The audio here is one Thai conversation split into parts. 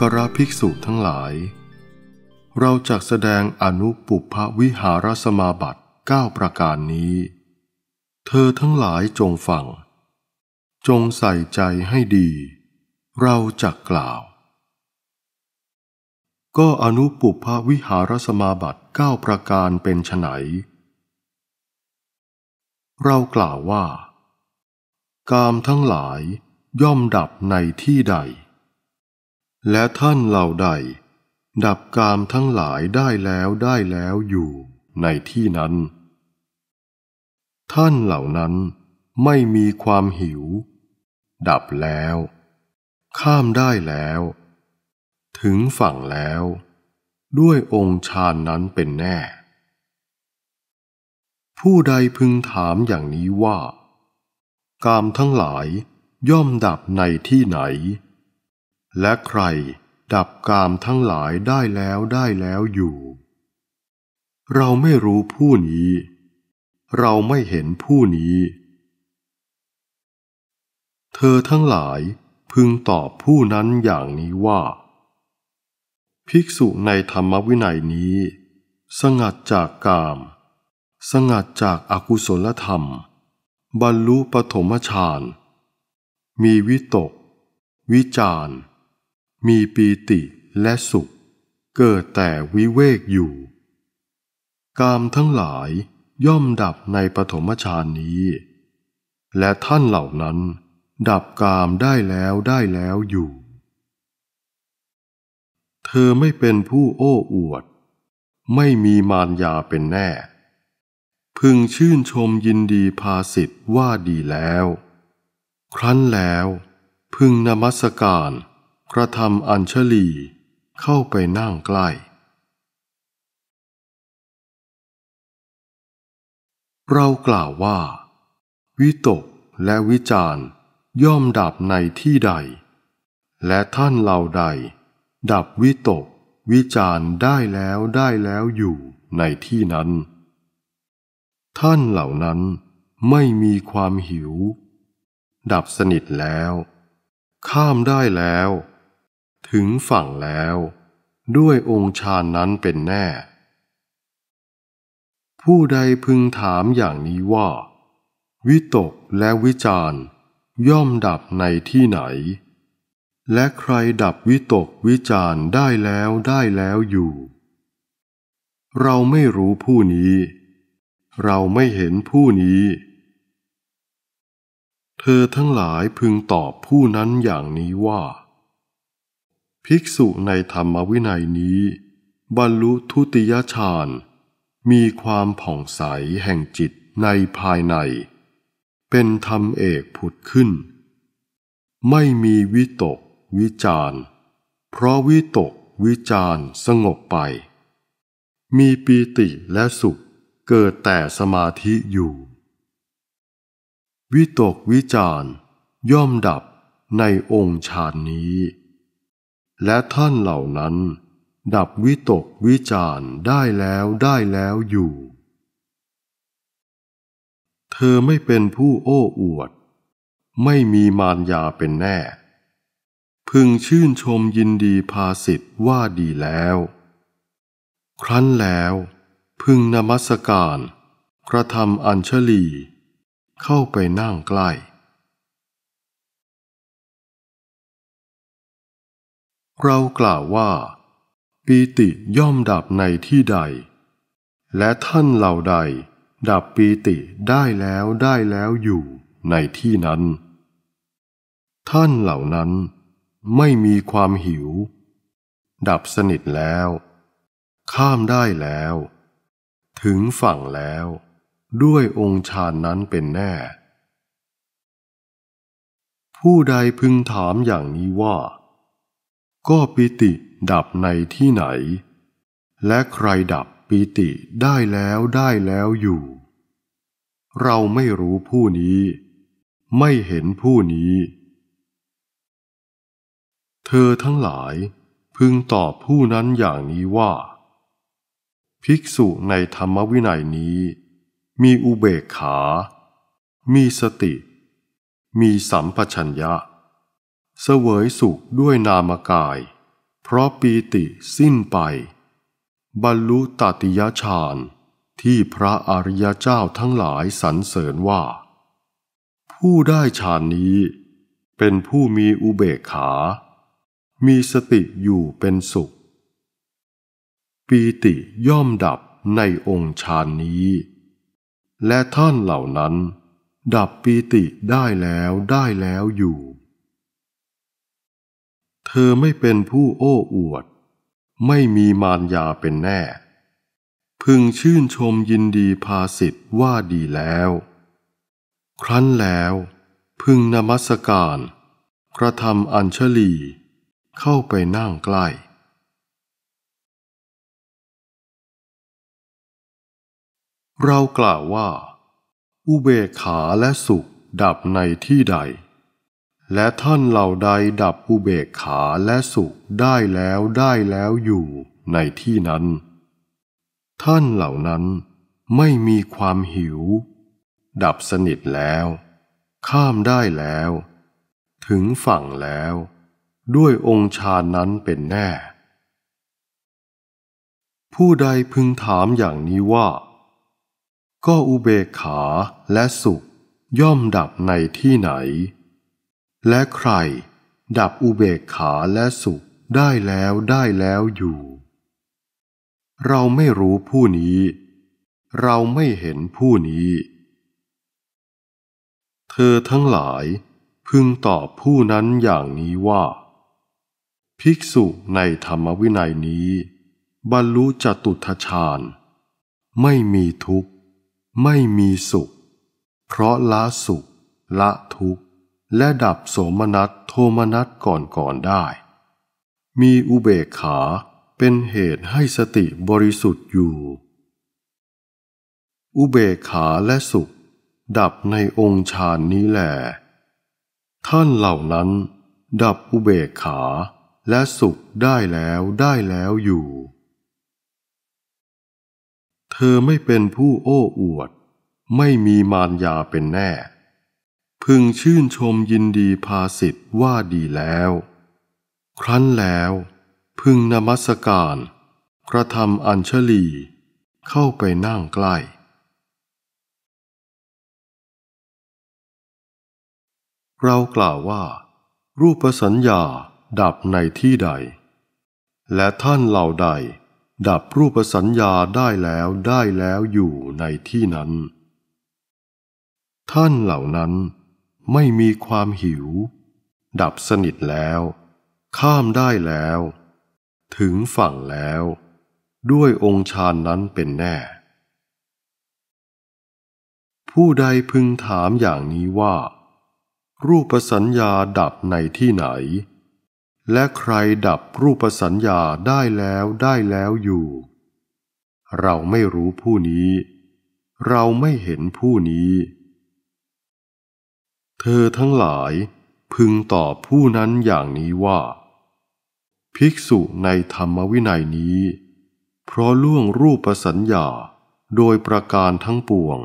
กราภิกษุทั้งหลาย เราจะแสดงอนุปุพวิหารสมาบัติ9ประการนี้ เธอทั้งหลายจงฟังจงใส่ใจให้ดี เราจะกล่าว ก็อนุปุพวิหารสมาบัติ9ประการเป็นไฉนเรากล่าวว่ากามทั้งหลายย่อมดับในที่ใดและท่านเหล่าใด ดับกามทั้งหลายได้แล้วได้แล้วอยู่ในที่นั้น ท่านเหล่านั้นไม่มีความหิว ดับแล้ว ข้ามได้แล้ว ถึงฝั่งแล้วด้วยองค์ฌานนั้นเป็นแน่ ผู้ใดพึงถามอย่างนี้ว่า กามทั้งหลายย่อมดับในที่ไหนและใครดับกามทั้งหลายได้แล้วได้แล้วอยู่ เราไม่รู้ผู้นี้ เราไม่เห็นผู้นี้ เธอทั้งหลายพึงตอบผู้นั้นอย่างนี้ว่า ภิกษุในธรรมวินัยนี้ สงัดจากกาม สงัดจากอากุศลธรรมบรรลุปฐมฌานมีวิตก วิจารณ์มีปีติและสุขเกิดแต่วิเวกอยู่ กามทั้งหลายย่อมดับในปฐมฌานนี้ และท่านเหล่านั้นดับกามได้แล้วได้แล้วอยู่ เธอไม่เป็นผู้โอ้อวด ไม่มีมารยาเป็นแน่ พึงชื่นชมยินดีภาสิทธ์ว่าดีแล้ว ครั้นแล้ว พึงนมัสการกระทำอัญชลีเข้าไปนั่งใกล้ เรากล่าวว่าวิตกและวิจารย่อมดับในที่ใด และท่านเหล่าใด ดับวิตกวิจารได้แล้วได้แล้วอยู่ในที่นั้น ท่านเหล่านั้นไม่มีความหิว ดับสนิทแล้ว ข้ามได้แล้วถึงฝั่งแล้ว ด้วยองค์ชานนั้นเป็นแน่ ผู้ใดพึงถามอย่างนี้ว่า วิตกและวิจารย่อมดับในที่ไหน และใครดับวิตกวิจารได้แล้วได้แล้วอยู่ เราไม่รู้ผู้นี้ เราไม่เห็นผู้นี้ เธอทั้งหลายพึงตอบผู้นั้นอย่างนี้ว่าภิกษุในธรรมวินัยนี้บรรลุทุติยฌานมีความผ่องใสแห่งจิตในภายใน เป็นธรรมเอกผุดขึ้น ไม่มีวิตกวิจารเพราะวิตกวิจารสงบไป มีปีติและสุขเกิดแต่สมาธิอยู่ วิตกวิจารย่อมดับในองค์ฌานนี้และท่านเหล่านั้นดับวิตกวิจารได้แล้วได้แล้วอยู่ เธอไม่เป็นผู้โอ้อวด ไม่มีมารยาเป็นแน่ พึงชื่นชมยินดีภาสิทธว่าดีแล้ว ครั้นแล้ว พึงนมัสการกระทำอัญชลี เข้าไปนั่งใกล้เรากล่าวว่าปีติย่อมดับในที่ใด และท่านเหล่าใดดับปีติได้แล้วได้แล้วอยู่ในที่นั้น ท่านเหล่านั้นไม่มีความหิว ดับสนิทแล้ว ข้ามได้แล้ว ถึงฝั่งแล้ว ด้วยองค์ฌานนั้นเป็นแน่ ผู้ใดพึงถามอย่างนี้ว่าก็ปิติดับในที่ไหน และใครดับปิติได้แล้วได้แล้วอยู่ เราไม่รู้ผู้นี้ ไม่เห็นผู้นี้ เธอทั้งหลายพึงตอบผู้นั้นอย่างนี้ว่า ภิกษุในธรรมวินัยนี้ มีอุเบกขา มีสติ มีสัมปชัญญะเสวยสุขด้วยนามกาย เพราะปีติสิ้นไป บรรลุตติยฌานที่พระอริยเจ้าทั้งหลายสรรเสริญว่า ผู้ได้ฌานนี้เป็นผู้มีอุเบกขา มีสติอยู่เป็นสุข ปีติย่อมดับในองค์ฌานนี้ และท่านเหล่านั้น ดับปีติได้แล้วได้แล้วอยู่เธอไม่เป็นผู้โอ้อวด ไม่มีมารยาเป็นแน่ พึงชื่นชมยินดีภาสิทธว่าดีแล้ว ครั้นแล้ว พึงนมัสการกระทำอัญชลีเข้าไปนั่งใกล้ เรากล่าวว่า อุเบกขาและสุขดับในที่ใดและท่านเหล่าใดดับอุเบกขาและสุขได้แล้ว ได้แล้วอยู่ในที่นั้น ท่านเหล่านั้นไม่มีความหิว ดับสนิทแล้ว ข้ามได้แล้ว ถึงฝั่งแล้ว ด้วยองค์ชานนั้นเป็นแน่ ผู้ใดพึงถามอย่างนี้ว่า ก็อุเบกขาและสุขย่อมดับในที่ไหนและใครดับอุเบกขาและสุขได้แล้วได้แล้วอยู่ เราไม่รู้ผู้นี้ เราไม่เห็นผู้นี้ เธอทั้งหลายพึงตอบผู้นั้นอย่างนี้ว่า ภิกษุในธรรมวินัยนี้บรรลุจตุทชาญ ไม่มีทุกข์ ไม่มีสุข เพราะละสุขละทุกข์และดับโสมนัสโทมนัสก่อนก่อนได้ มีอุเบกขาเป็นเหตุให้สติบริสุทธิ์อยู่ อุเบกขาและสุขดับในองค์ฌานนี้แหลท่านเหล่านั้นดับอุเบกขาและสุขได้แล้วได้แล้วอยู่ เธอไม่เป็นผู้โอ้อวด ไม่มีมารยาเป็นแน่พึงชื่นชมยินดีภาสิทธ์ว่าดีแล้ว ครั้นแล้ว พึงนมัสการ กระทำอัญชลีเข้าไปนั่งใกล้ เรากล่าวว่ารูปสัญญาดับในที่ใด และท่านเหล่าใดดับรูปสัญญาได้แล้วได้แล้วอยู่ในที่นั้น ท่านเหล่านั้นไม่มีความหิว ดับสนิทแล้ว ข้ามได้แล้ว ถึงฝั่งแล้ว ด้วยองค์ฌานนั้นเป็นแน่ ผู้ใดพึงถามอย่างนี้ว่า รูปสัญญาดับในที่ไหน และใครดับรูปสัญญาได้แล้ว ได้แล้วอยู่ เราไม่รู้ผู้นี้ เราไม่เห็นผู้นี้เธอทั้งหลายพึงตอบผู้นั้นอย่างนี้ว่า ภิกษุในธรรมวินัยนี้ เพราะล่วงรูปสัญญาโดยประการทั้งปวง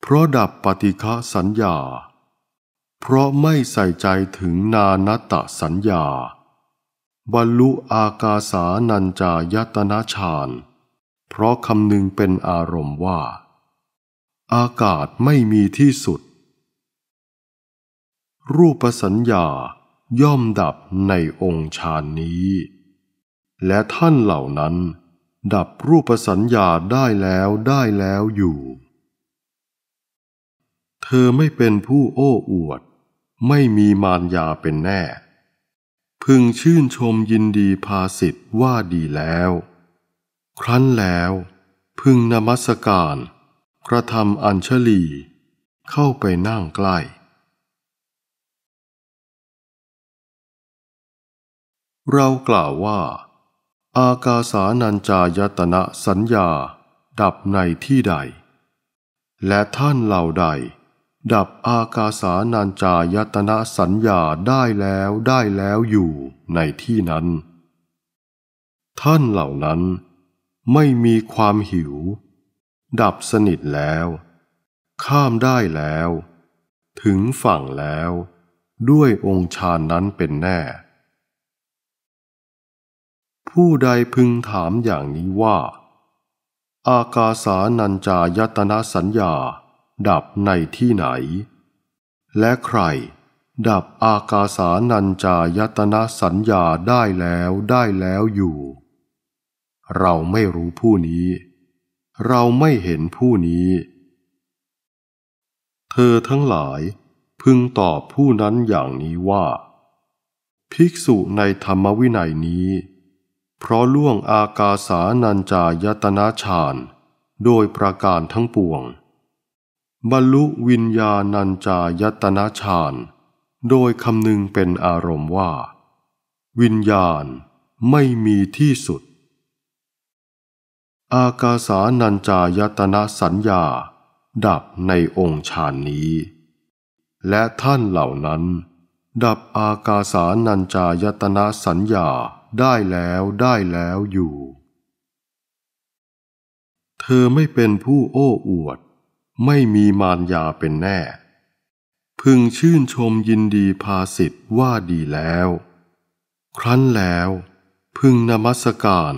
เพราะดับปฏิฆะสัญญา เพราะไม่ใส่ใจถึงนานัตตสัญญาบรรลุอากาสานัญจายตนะฌานเพราะคำนึงเป็นอารมณ์ว่า อากาศไม่มีที่สุดรูปสัญญาย่อมดับในองค์ฌานนี้ และท่านเหล่านั้นดับรูปสัญญาได้แล้วได้แล้วอยู่ เธอไม่เป็นผู้โอ้อวดไม่มีมารยาเป็นแน่ พึงชื่นชมยินดีภาสิทธว่าดีแล้ว ครั้นแล้วพึงนมัสการ กระทำอัญชลีเข้าไปนั่งใกล้เรากล่าวว่า อากาสานัญจายตนะสัญญาดับในที่ใด และท่านเหล่าใด ดับอากาสานัญจายตนะสัญญาได้แล้วได้แล้วอยู่ในที่นั้น ท่านเหล่านั้น ไม่มีความหิว ดับสนิทแล้ว ข้ามได้แล้ว ถึงฝั่งแล้ว ด้วยองค์ชานนั้นเป็นแน่ผู้ใดพึงถามอย่างนี้ว่า อากาสานัญจายตนะสัญญา ดับในที่ไหน และใคร ดับอากาสานัญจายตนะสัญญาได้แล้วได้แล้วอยู่ เราไม่รู้ผู้นี้ เราไม่เห็นผู้นี้ เธอทั้งหลายพึงตอบผู้นั้นอย่างนี้ว่า ภิกษุในธรรมวินัยนี้เพราะล่วงอากาสานัญจายตนาฌานโดยประการทั้งปวงบรรลุวิญญาณัญจายตนาฌานโดยคำนึงเป็นอารมณ์ว่า วิญญาณไม่มีที่สุด อากาสานัญจายตนาสัญญา ดับในองค์ฌานนี้ และท่านเหล่านั้น ดับอากาสานัญจายตนาสัญญาได้แล้วได้แล้วอยู่ เธอไม่เป็นผู้โอ้อวดไม่มีมารยาเป็นแน่ พึงชื่นชมยินดีภาสิทธ์ว่าดีแล้ว ครั้นแล้ว พึงนมัสการ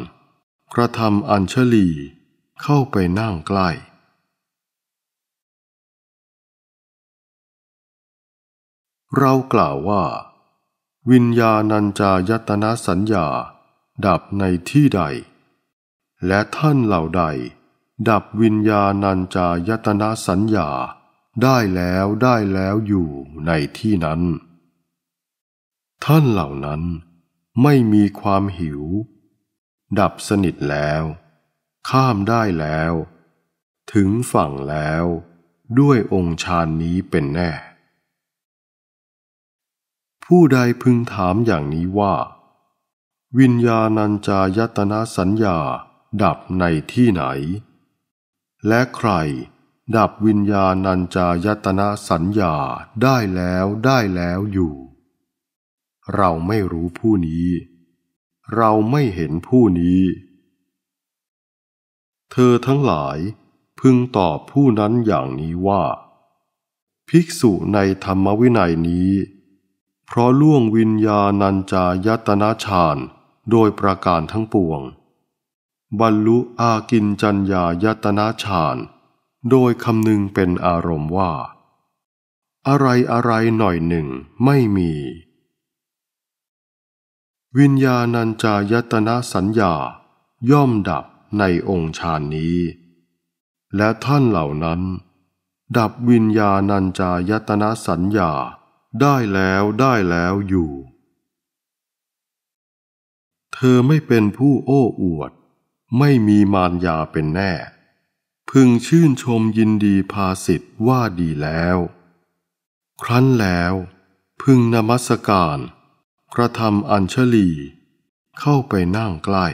กระทำอัญชลี เข้าไปนั่งใกล้ เรากล่าวว่าวิญญาณัญจายตนะสัญญา ดับในที่ใด และท่านเหล่าใด ดับวิญญาณัญจายตนะสัญญาได้แล้วได้แล้วอยู่ในที่นั้น ท่านเหล่านั้นไม่มีความหิว ดับสนิทแล้ว ข้ามได้แล้ว ถึงฝั่งแล้ว ด้วยองค์ฌานนี้เป็นแน่ผู้ใดพึงถามอย่างนี้ว่า วิญญาณัญจายตนะสัญญาดับในที่ไหน และใครดับวิญญาณัญจายตนะสัญญาได้แล้วได้แล้วอยู่ เราไม่รู้ผู้นี้ เราไม่เห็นผู้นี้ เธอทั้งหลายพึงตอบผู้นั้นอย่างนี้ว่า ภิกษุในธรรมวินัยนี้เพราะล่วงวิญญาณัญจายตนะฌานโดยประการทั้งปวงบรรลุอากินจัญญายตนะฌานโดยคำนึงเป็นอารมณ์ว่า อะไรอะไรหน่อยหนึ่งไม่มี วิญญาณัญจายตนะสัญญา ย่อมดับในองค์ฌานนี้ และท่านเหล่านั้น ดับวิญญาณัญจายตนะสัญญาได้แล้วได้แล้วอยู่ เธอไม่เป็นผู้โอ้อวด ไม่มีมารยาเป็นแน่ พึงชื่นชมยินดีภาสิทธว่าดีแล้ว ครั้นแล้ว พึงนมัสการ กระทำอัญชลี เข้าไปนั่งใกล้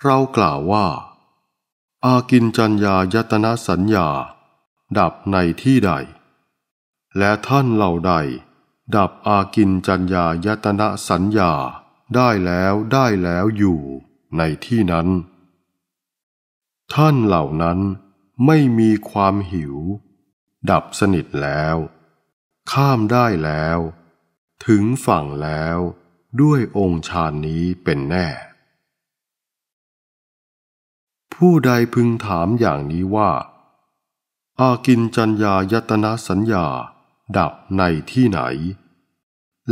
เรากล่าวว่าอากินจัญญายตนะสัญญา ดับในที่ใด และท่านเหล่าใด ดับอากินจัญญายตนะสัญญาได้แล้วได้แล้วอยู่ในที่นั้น ท่านเหล่านั้นไม่มีความหิว ดับสนิทแล้ว ข้ามได้แล้ว ถึงฝั่งแล้วด้วยองค์ฌานนี้เป็นแน่ผู้ใดพึงถามอย่างนี้ว่า อากินจัญญายตนะสัญญา ดับในที่ไหน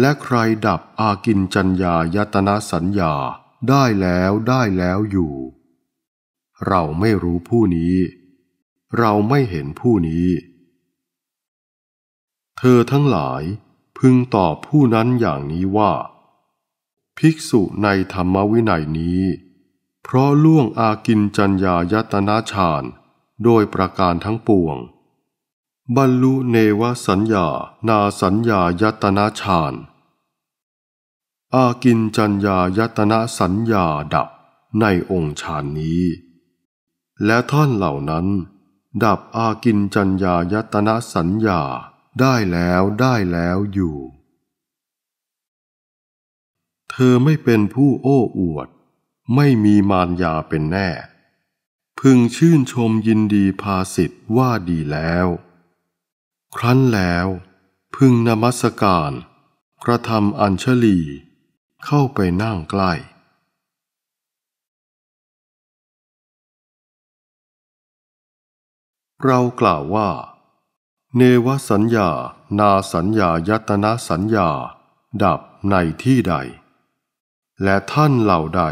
และใครดับอากินจัญญายตนะสัญญาได้แล้วได้แล้วอยู่ เราไม่รู้ผู้นี้ เราไม่เห็นผู้นี้ เธอทั้งหลายพึงตอบผู้นั้นอย่างนี้ว่า ภิกษุในธรรมวินัยนี้เพราะล่วงอากินจัญญายตนาฌานโดยประการทั้งปวง บรรลุเนวสัญญานาสัญญายตนาฌาน อากินจัญญายตนะสัญญาดับในองค์ฌานนี้ และท่อนเหล่านั้น ดับอากินจัญญายตนะสัญญาได้แล้วได้แล้วอยู่ เธอไม่เป็นผู้โอ้อวดไม่มีมารยาเป็นแน่ พึงชื่นชมยินดีภาสิทธว่าดีแล้ว ครั้นแล้ว พึงนมัสการ กระทำอัญชลีเข้าไปนั่งใกล้ เรากล่าวว่า เนวสัญญานาสัญญายตนะสัญญาดับในที่ใด และท่านเหล่าใด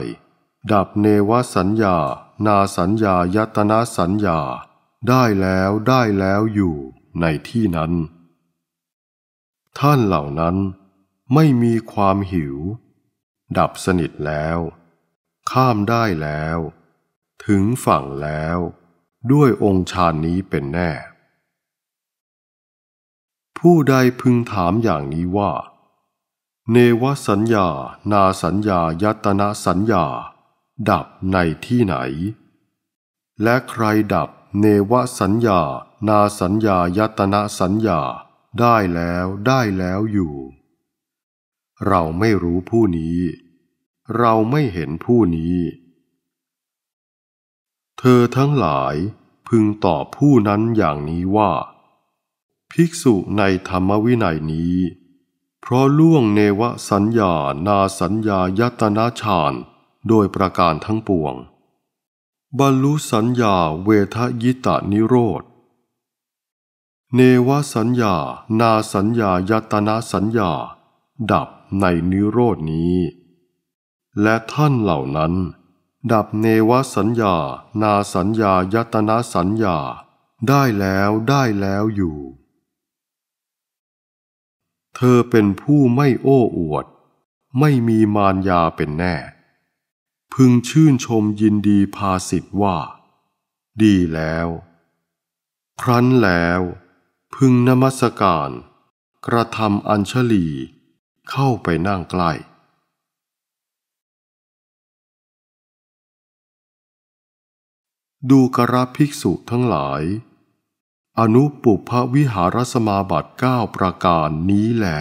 ดับเนวสัญญา นาสัญญายตนาสัญญา ได้แล้ว ได้แล้ว อยู่ในที่นั้น ท่านเหล่านั้นไม่มีความหิว ดับสนิทแล้ว ข้ามได้แล้ว ถึงฝั่งแล้ว ด้วยองค์ชานนี้เป็นแน่ ผู้ใดพึงถามอย่างนี้ว่า เนวสัญญา นาสัญญายตนาสัญญาดับในที่ไหน และใครดับเนวสัญญา นาสัญญายตนะสัญญาได้แล้วได้แล้วอยู่ เราไม่รู้ผู้นี้ เราไม่เห็นผู้นี้ เธอทั้งหลายพึงตอบผู้นั้นอย่างนี้ว่า ภิกษุในธรรมวินัยนี้ เพราะล่วงเนวสัญญานาสัญญายตนะฌานโดยประการทั้งปวง บรรลุสัญญาเวทยิตานิโรธเนวสัญญานาสัญญายตนาสัญญา ดับในนิโรดนี้ และท่านเหล่านั้น ดับเนวสัญญานาสัญญายตนาสัญญาได้แล้วได้แล้วอยู่ เธอเป็นผู้ไม่โอ้อวด ไม่มีมารยาเป็นแน่พึงชื่นชมยินดีพาสิทธว่า ดีแล้ว ครั้นแล้ว พึงนมัสการ กระทำอัญชลีเข้าไปนั่งใกล้ดูกระภิกษุทั้งหลาย อนุปุพวิหารสมาบัติ9ประการนี้แหละ